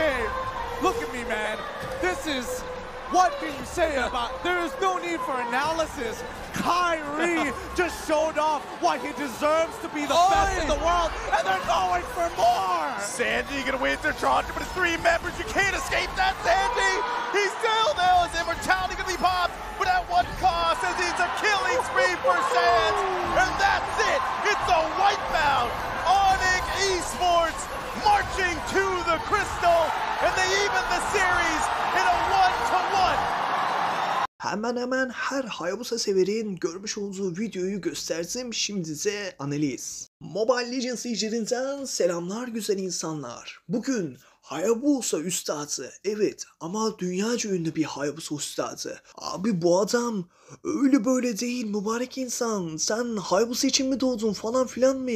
game. Look at me, man. This is what can you say about? There is no need for analysis. Kyrie just showed off why he deserves to be the Oy. best in the world, and they're going for more. Sandy, you're gonna win their charge, but it's three members. You can't escape that, Sandy. He's still there. His immortality gonna be popped, but at what cost? As he's a killing spree for Sands, and that's it. It's a wipeout on it. the Crystal, and they even the series in a one-to-one. Hemen hemen her Hayabusa severin görmüş olduğu videoyu gösterdim şimdi size analiz. Mobile Legends icerinden selamlar güzel insanlar. Bugün Hayabusa üstadı. Evet ama dünyaca ünlü bir Hayabusa üstadı. Abi bu adam öyle böyle değil mübarek insan. Sen Hayabusa için mi doğdun falan filan mı?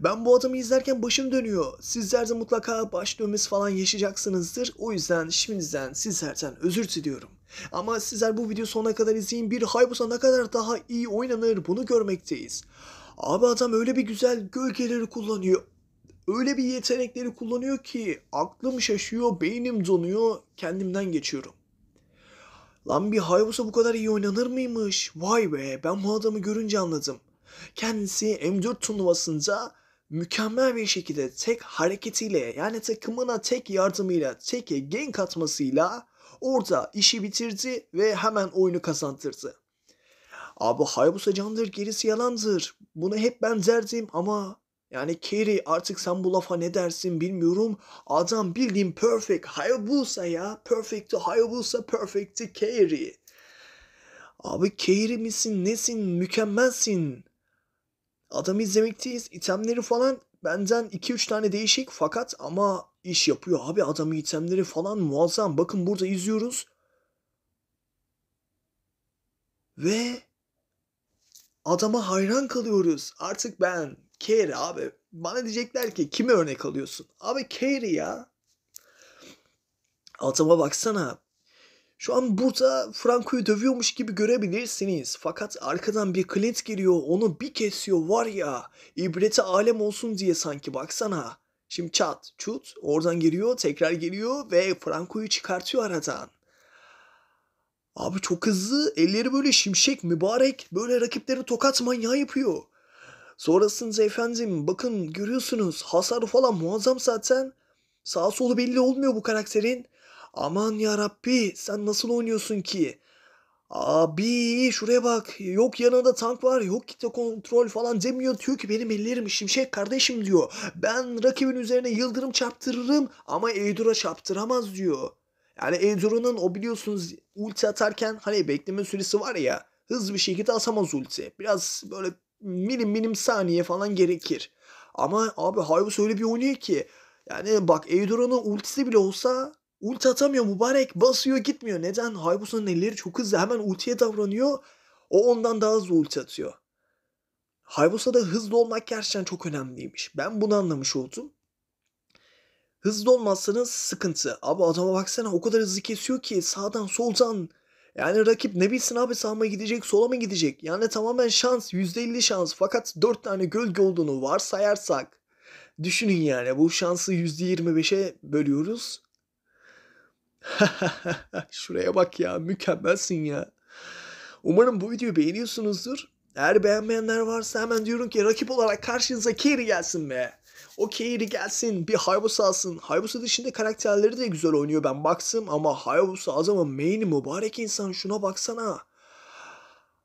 Ben bu adamı izlerken başım dönüyor. Sizler de mutlaka baş dönmesi falan yaşayacaksınızdır. O yüzden şimdiden sizlerden özür diliyorum. Ama sizler bu video sonuna kadar izleyin. Bir Hayabusa ne kadar daha iyi oynanır bunu görmekteyiz. Abi adam öyle bir güzel gölgeleri kullanıyor öyle bir yetenekleri kullanıyor ki aklım şaşıyor, beynim donuyor, kendimden geçiyorum. Lan bir Hayabusa bu kadar iyi oynanır mıymış? Vay be ben bu adamı görünce anladım. Kendisi M4 turnuvasında mükemmel bir şekilde tek hareketiyle yani takımına tek yardımıyla tek gen katmasıyla orada işi bitirdi ve hemen oyunu kazandırdı. Abi Hayabusa candır gerisi yalandır. Bunu hep ben derdim ama yani Kerry artık sen bu lafa ne dersin bilmiyorum. Adam bildiğin perfect Hayabusa ya. Perfect'i Hayabusa, perfect'i Kerry. Abi Kerry misin nesin mükemmelsin. adam izlemekteyiz. itemleri falan benden 2-3 tane değişik fakat ama iş yapıyor abi adam itemleri falan muazzam. Bakın burada izliyoruz. Ve adama hayran kalıyoruz. Artık ben Carey abi. Bana diyecekler ki kimi örnek alıyorsun? Abi Carey ya. Altıma baksana. Şu an burada Franco'yu dövüyormuş gibi görebilirsiniz. Fakat arkadan bir Clint giriyor. Onu bir kesiyor var ya. İbreti alem olsun diye sanki baksana. Şimdi çat çut oradan giriyor tekrar geliyor ve Franco'yu çıkartıyor aradan. Abi çok hızlı elleri böyle şimşek mübarek böyle rakiplerini tokat manyağı yapıyor. Sonrasınız efendim bakın görüyorsunuz hasar falan muazzam zaten. Sağ solu belli olmuyor bu karakterin. Aman ya Rabbi sen nasıl oynuyorsun ki? Abi şuraya bak yok yanında tank var yok kitle kontrol falan demiyor diyor ki benim ellerim şimşek kardeşim diyor. Ben rakibin üzerine yıldırım çarptırırım ama Eydura çarptıramaz diyor. Yani Eyduranın o biliyorsunuz ulti atarken hani bekleme süresi var ya hızlı bir şekilde asamaz ulti. Biraz böyle Minim-minim saniye falan gerekir. Ama abi Hyus öyle bir oynuyor ki. Yani bak Eudora'nın ultisi bile olsa ulti atamıyor mübarek basıyor gitmiyor. Neden? Haybusa'nın elleri çok hızlı hemen ultiye davranıyor. O ondan daha hızlı ulti atıyor. da hızlı olmak gerçekten çok önemliymiş. Ben bunu anlamış oldum. Hızlı olmazsanız sıkıntı. Abi adama baksana o kadar hızlı kesiyor ki sağdan soldan yani rakip ne bilsin abi sağa gidecek sola mı gidecek? Yani tamamen şans %50 şans fakat 4 tane gölge olduğunu varsayarsak düşünün yani bu şansı %25'e bölüyoruz. Şuraya bak ya mükemmelsin ya. Umarım bu videoyu beğeniyorsunuzdur. Eğer beğenmeyenler varsa hemen diyorum ki rakip olarak karşınıza Kerry gelsin be. O Kairi gelsin bir Hayabusa alsın. Hayabusa dışında karakterleri de güzel oynuyor ben baksım ama Hayabusa az ama main'i mübarek insan şuna baksana.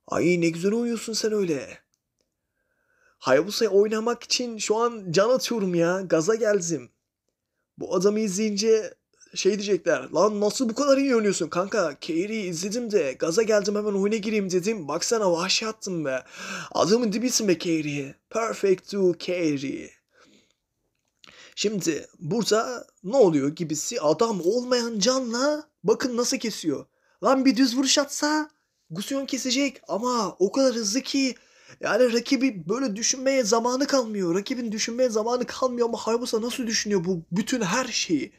Ay ne güzel oynuyorsun sen öyle. Hayabusa'yı oynamak için şu an can atıyorum ya. Gaza geldim. Bu adamı izleyince şey diyecekler. Lan nasıl bu kadar iyi oynuyorsun kanka? Kairi'yi izledim de gaza geldim hemen oyuna gireyim dedim. Baksana vahşi attım be. Adamın dibisin be Kairi. Perfect to Kairi. Şimdi Bursa ne oluyor gibisi adam olmayan canla bakın nasıl kesiyor. Lan bir düz vuruş atsa Gusyon kesecek ama o kadar hızlı ki yani rakibi böyle düşünmeye zamanı kalmıyor. Rakibin düşünmeye zamanı kalmıyor ama Hayabusa nasıl düşünüyor bu bütün her şeyi?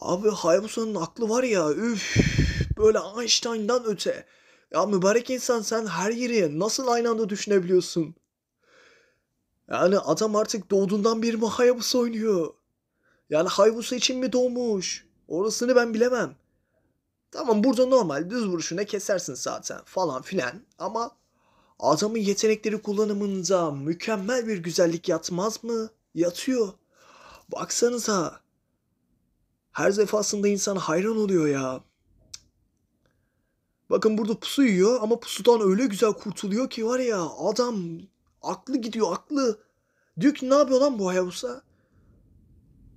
Abi Hayabusa'nın aklı var ya üf böyle Einstein'dan öte. Ya mübarek insan sen her yeri nasıl aynı anda düşünebiliyorsun? Yani adam artık doğduğundan beri mi Hayabusa oynuyor? Yani Hayabusa için mi doğmuş? Orasını ben bilemem. Tamam burada normal düz vuruşuna kesersin zaten falan filan ama adamın yetenekleri kullanımında mükemmel bir güzellik yatmaz mı? Yatıyor. Baksanıza. Her defasında insan hayran oluyor ya. Bakın burada pusu yiyor ama pusudan öyle güzel kurtuluyor ki var ya adam Aklı gidiyor aklı. ki ne yapıyor lan bu Hayabusa?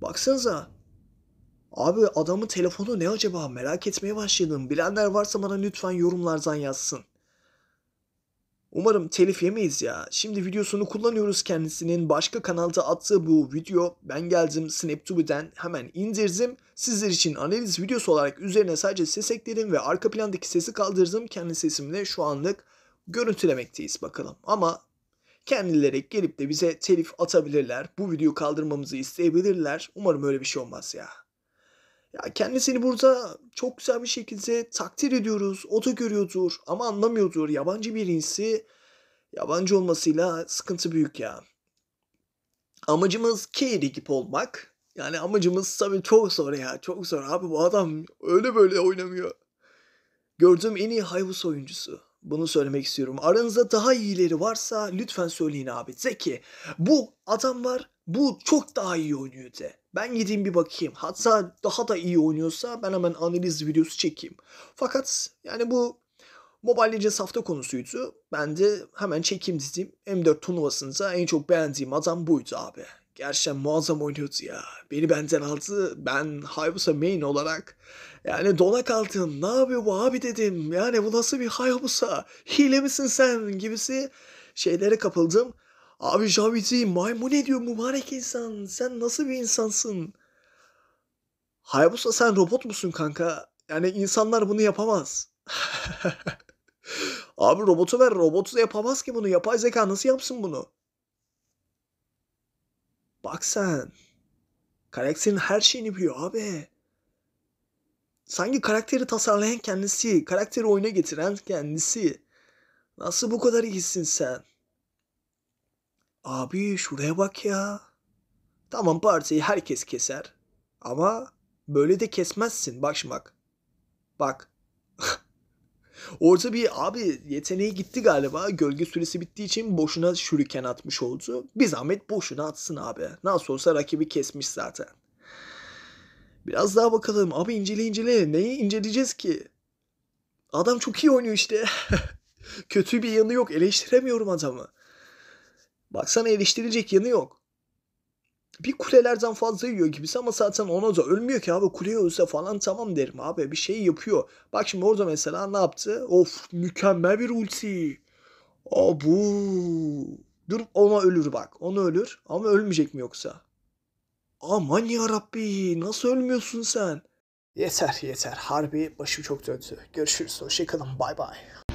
Baksanıza. Abi adamın telefonu ne acaba merak etmeye başladım. Bilenler varsa bana lütfen yorumlardan yazsın. Umarım telif yemeyiz ya. Şimdi videosunu kullanıyoruz kendisinin. Başka kanalda attığı bu video. Ben geldim SnapTube'den hemen indirdim. Sizler için analiz videosu olarak üzerine sadece ses ekledim ve arka plandaki sesi kaldırdım. Kendi sesimle şu anlık görüntülemekteyiz bakalım. Ama Kendileri gelip de bize telif atabilirler. Bu videoyu kaldırmamızı isteyebilirler. Umarım öyle bir şey olmaz ya. Ya kendisini burada çok güzel bir şekilde takdir ediyoruz. O da görüyordur ama anlamıyordur. Yabancı bir insi, yabancı olmasıyla sıkıntı büyük ya. Amacımız Kerry gibi olmak. Yani amacımız tabii çok zor ya. Çok zor abi bu adam öyle böyle oynamıyor. Gördüğüm en iyi Hayvus oyuncusu. Bunu söylemek istiyorum. Aranızda daha iyileri varsa lütfen söyleyin abi. Zeki bu adam var bu çok daha iyi oynuyor de. Ben gideyim bir bakayım. Hatta daha da iyi oynuyorsa ben hemen analiz videosu çekeyim. Fakat yani bu Mobile Legends hafta konusuydu. Ben de hemen çekim dedim. M4 turnuvasında en çok beğendiğim adam buydu abi. Gerçekten muazzam oynuyordu ya. Beni benden aldı. Ben Hayabusa main olarak yani dona kaldım. Ne yapıyor bu abi dedim. Yani bu nasıl bir Hayabusa? Hile misin sen gibisi şeylere kapıldım. Abi Javit'i maymun ediyor mübarek insan. Sen nasıl bir insansın? Hayabusa sen robot musun kanka? Yani insanlar bunu yapamaz. Abi robotu ver robotu da yapamaz ki bunu. Yapay zeka nasıl yapsın bunu? Bak sen. Karakterin her şeyini biliyor abi. Sanki karakteri tasarlayan kendisi, karakteri oyuna getiren kendisi. Nasıl bu kadar iyisin sen? Abi şuraya bak ya. Tamam partiyi herkes keser. Ama böyle de kesmezsin. Bak şimdi bak. Bak. Orada bir abi yeteneği gitti galiba. Gölge süresi bittiği için boşuna şuriken atmış oldu. Bir zahmet boşuna atsın abi. Nasıl olsa rakibi kesmiş zaten. Biraz daha bakalım. Abi incele incele. Neyi inceleyeceğiz ki? Adam çok iyi oynuyor işte. Kötü bir yanı yok. Eleştiremiyorum adamı. Baksana eleştirilecek yanı yok bir kulelerden fazla yiyor gibisi ama zaten ona da ölmüyor ki abi kuleye ölse falan tamam derim abi bir şey yapıyor. Bak şimdi orada mesela ne yaptı? Of mükemmel bir ulti. Abu. Dur ona ölür bak. Ona ölür ama ölmeyecek mi yoksa? Aman ya Rabbi nasıl ölmüyorsun sen? Yeter yeter harbi başım çok döndü. Görüşürüz hoşçakalın bay bay.